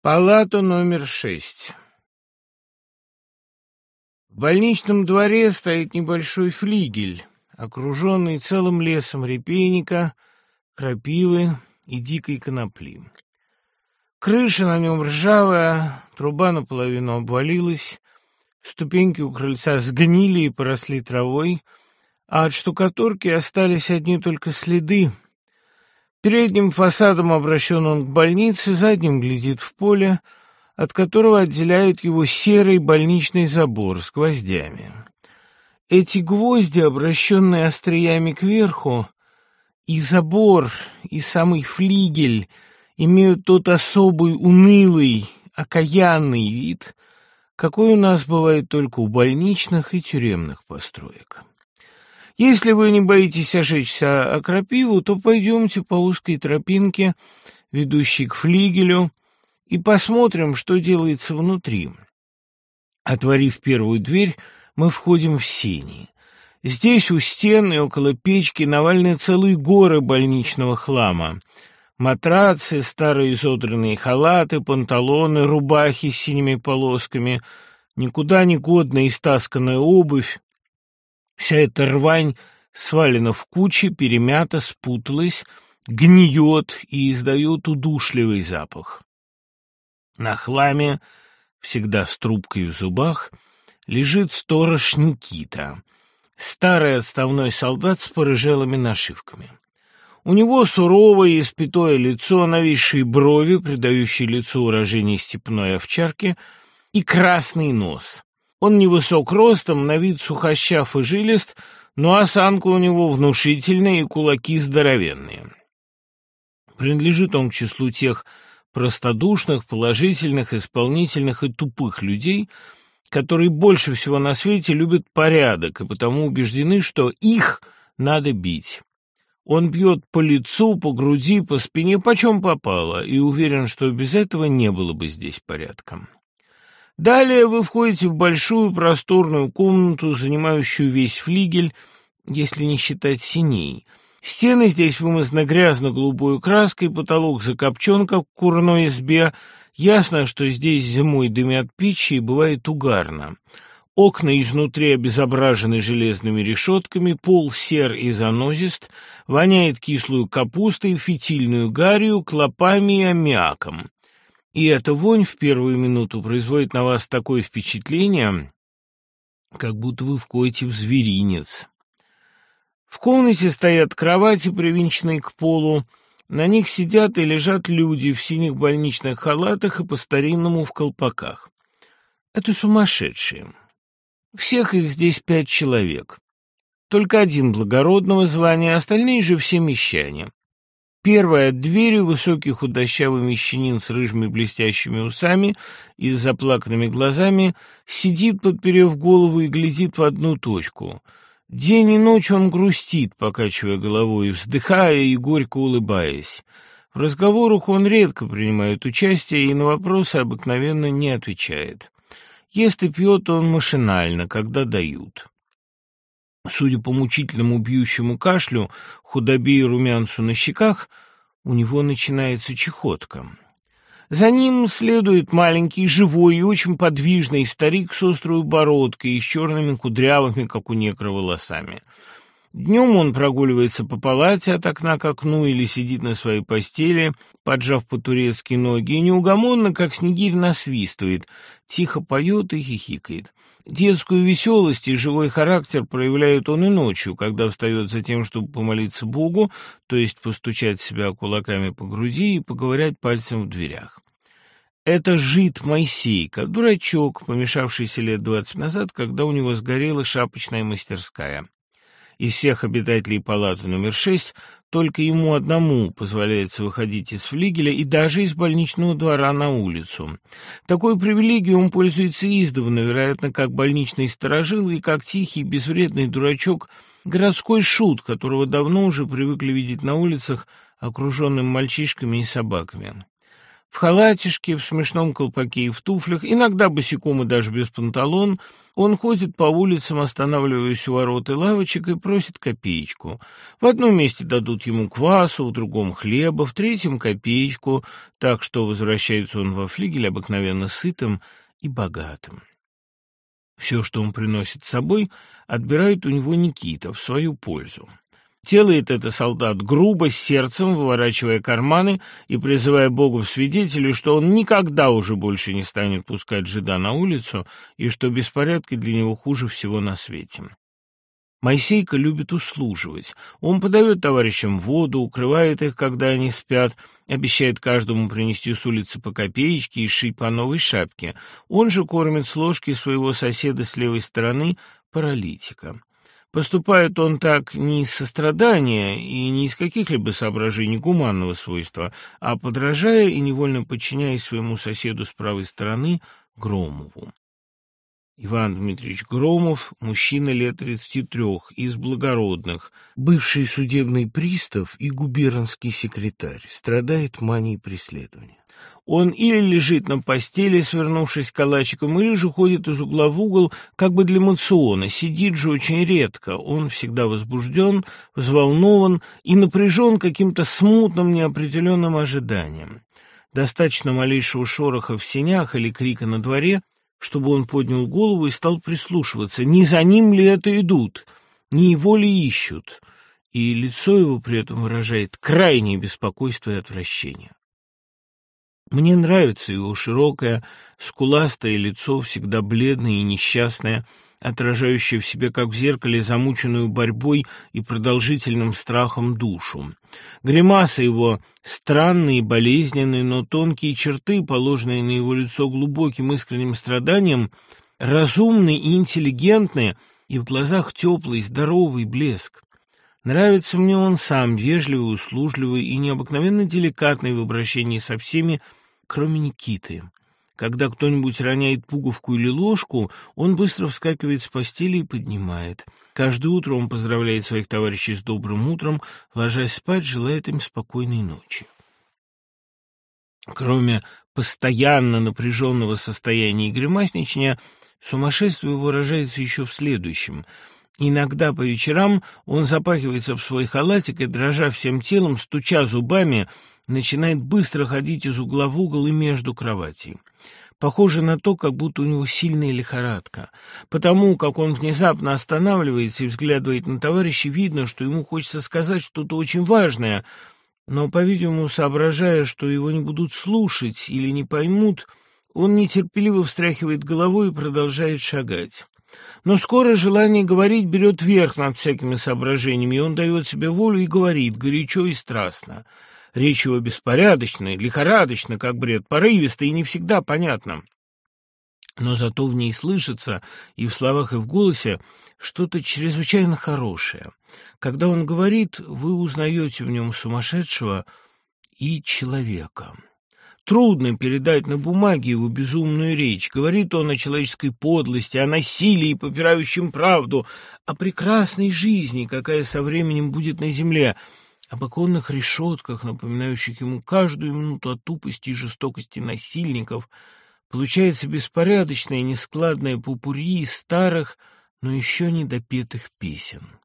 Палата номер шесть. В больничном дворе стоит небольшой флигель, окруженный целым лесом репейника, крапивы и дикой конопли. Крыша на нем ржавая, труба наполовину обвалилась, ступеньки у крыльца сгнили и поросли травой, а от штукатурки остались одни только следы — Передним фасадом обращен он к больнице, задним глядит в поле, от которого отделяет его серый больничный забор с гвоздями. Эти гвозди, обращенные остриями кверху, и забор, и самый флигель имеют тот особый унылый, окаянный вид, какой у нас бывает только у больничных и тюремных построек. Если вы не боитесь ожечься о крапиву, то пойдемте по узкой тропинке, ведущей к флигелю, и посмотрим, что делается внутри. Отворив первую дверь, мы входим в сени. Здесь у стен и около печки навалены целые горы больничного хлама. Матрацы, старые изодранные халаты, панталоны, рубахи с синими полосками, никуда не годная истасканная обувь, Вся эта рвань свалена в кучи, перемята, спуталась, гниет и издает удушливый запах. На хламе, всегда с трубкой в зубах, лежит сторож Никита, старый отставной солдат с порыжелыми нашивками. У него суровое и спитое лицо, нависшие брови, придающие лицу урожение степной овчарки, и красный нос. Он невысок ростом, на вид сухощав и жилист, но осанка у него внушительная и кулаки здоровенные. Принадлежит он к числу тех простодушных, положительных, исполнительных и тупых людей, которые больше всего на свете любят порядок и потому убеждены, что их надо бить. Он бьет по лицу, по груди, по спине, почем попало, и уверен, что без этого не было бы здесь порядком. Далее вы входите в большую просторную комнату, занимающую весь флигель, если не считать синей. Стены здесь вымазаны грязно-голубой краской, потолок закопчен, как в курной избе. Ясно, что здесь зимой дымят печи и бывает угарно. Окна изнутри обезображены железными решетками, пол сер и занозист, воняет кислую капустой, фитильную гарью, клопами и аммиаком. И эта вонь в первую минуту производит на вас такое впечатление, как будто вы входите в зверинец. В комнате стоят кровати, привинченные к полу. На них сидят и лежат люди в синих больничных халатах и по-старинному в колпаках. Это сумасшедшие. Всех их здесь пять человек. Только один благородного звания, остальные же все мещане. Первая от двери высокий худощавый мещанин с рыжими блестящими усами и заплаканными глазами сидит, подперев голову, и глядит в одну точку. День и ночь он грустит, покачивая головой, вздыхая и горько улыбаясь. В разговорах он редко принимает участие и на вопросы обыкновенно не отвечает. Если пьет, он машинально, когда дают. Судя по мучительному бьющему кашлю, худобе и румянцу на щеках, у него начинается чехотка. За ним следует маленький, живой и очень подвижный старик с острой бородкой и с черными кудрявыми, как у некро, волосами. Днем он прогуливается по палате от окна к окну или сидит на своей постели, поджав по-турецки ноги, и неугомонно, как снегирь, насвистывает, тихо поет и хихикает. Детскую веселость и живой характер проявляет он и ночью, когда встает за тем, чтобы помолиться Богу, то есть постучать себя кулаками по груди и поговорять пальцем в дверях. Это жид Моисейка, дурачок, помешавшийся лет двадцать назад, когда у него сгорела шапочная мастерская из всех обитателей палаты номер 6 только ему одному позволяется выходить из флигеля и даже из больничного двора на улицу. Такой привилегией он пользуется издавна, вероятно, как больничный сторожил и как тихий безвредный дурачок, городской шут, которого давно уже привыкли видеть на улицах, окружённым мальчишками и собаками. В халатишке, в смешном колпаке и в туфлях, иногда босиком и даже без панталон, он ходит по улицам, останавливаясь у ворот и лавочек, и просит копеечку. В одном месте дадут ему квасу, в другом — хлеба, в третьем — копеечку, так что возвращается он во флигель обыкновенно сытым и богатым. Все, что он приносит с собой, отбирает у него Никита в свою пользу. Делает это солдат грубо, сердцем, выворачивая карманы и призывая Богу в свидетели, что он никогда уже больше не станет пускать жида на улицу и что беспорядки для него хуже всего на свете. Моисейка любит услуживать. Он подает товарищам воду, укрывает их, когда они спят, обещает каждому принести с улицы по копеечке и шить по новой шапке. Он же кормит с ложки своего соседа с левой стороны, паралитика. Поступает он так не из сострадания и не из каких-либо соображений гуманного свойства, а подражая и невольно подчиняясь своему соседу с правой стороны Громову. Иван Дмитриевич Громов, мужчина лет 33, из благородных, бывший судебный пристав и губернский секретарь, страдает манией преследования. Он или лежит на постели, свернувшись калачиком, или же ходит из угла в угол, как бы для мациона, сидит же очень редко, он всегда возбужден, взволнован и напряжен каким-то смутным неопределенным ожиданием. Достаточно малейшего шороха в сенях или крика на дворе – чтобы он поднял голову и стал прислушиваться, не за ним ли это идут, не его ли ищут. И лицо его при этом выражает крайнее беспокойство и отвращение. Мне нравится его широкое, скуластое лицо, всегда бледное и несчастное, отражающая в себе, как в зеркале, замученную борьбой и продолжительным страхом душу. Гримаса его странные, болезненные, но тонкие черты, положенные на его лицо глубоким искренним страданием, разумны и интеллигентны, и в глазах теплый, здоровый блеск. Нравится мне он сам, вежливый, услужливый и необыкновенно деликатный в обращении со всеми, кроме Никиты. Когда кто-нибудь роняет пуговку или ложку, он быстро вскакивает с постели и поднимает. Каждое утро он поздравляет своих товарищей с добрым утром, ложась спать, желает им спокойной ночи. Кроме постоянно напряженного состояния и гримасничания, сумасшествие выражается еще в следующем — Иногда по вечерам он запахивается в свой халатик и, дрожа всем телом, стуча зубами, начинает быстро ходить из угла в угол и между кроватей. Похоже на то, как будто у него сильная лихорадка. Потому как он внезапно останавливается и взглядывает на товарища, видно, что ему хочется сказать что-то очень важное, но, по-видимому, соображая, что его не будут слушать или не поймут, он нетерпеливо встряхивает головой и продолжает шагать. Но скоро желание говорить берет верх над всякими соображениями, и он дает себе волю и говорит горячо и страстно – Речь его беспорядочная, лихорадочна, как бред, порывистая и не всегда понятна. Но зато в ней слышится и в словах, и в голосе что-то чрезвычайно хорошее. Когда он говорит, вы узнаете в нем сумасшедшего и человека. Трудно передать на бумаге его безумную речь. Говорит он о человеческой подлости, о насилии, попирающем правду, о прекрасной жизни, какая со временем будет на земле – об оконных решетках, напоминающих ему каждую минуту о тупости и жестокости насильников, получается беспорядочное и нескладное попурри старых, но еще недопетых песен.